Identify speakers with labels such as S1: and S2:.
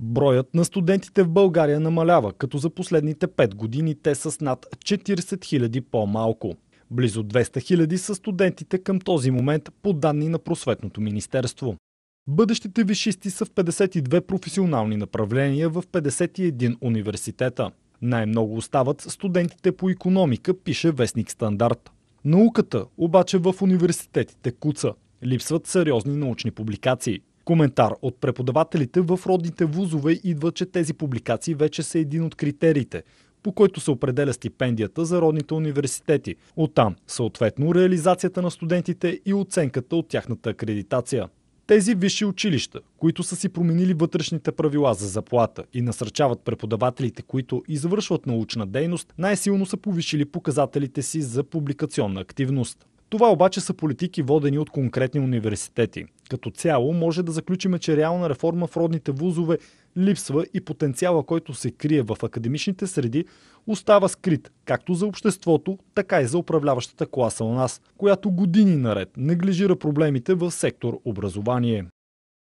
S1: Броят на студентите в България намалява, като за последните 5 години те са с над 40 000 по-малко. Близо 200 000 са студентите към този момент по данни на Просветното министерство. Бъдещите вишисти са в 52 професионални направления в 51 университета. Най-много остават студентите по економика, пише Вестник Стандарт. Науката обаче в университетите куца. Липсват сериозни научни публикации. Коментар от преподавателите в родните вузове идва, че тези публикации вече са един от критериите, по който се определя стипендията за родните университети. Оттам, съответно, реализацията на студентите и оценката от тяхната акредитация. Тези висши училища, които са си променили вътрешните правила за заплата и насърчават преподавателите, които извършват научна дейност, най-силно са повишили показателите си за публикационна активност. Това обаче са политики водени от конкретни университети. Като цяло може да заключим, че реална реформа в родните вузове липсва и потенциала, който се крие в академичните среди, остава скрит както за обществото, така и за управляващата класа у нас, която години наред неглижира проблемите в сектор образование.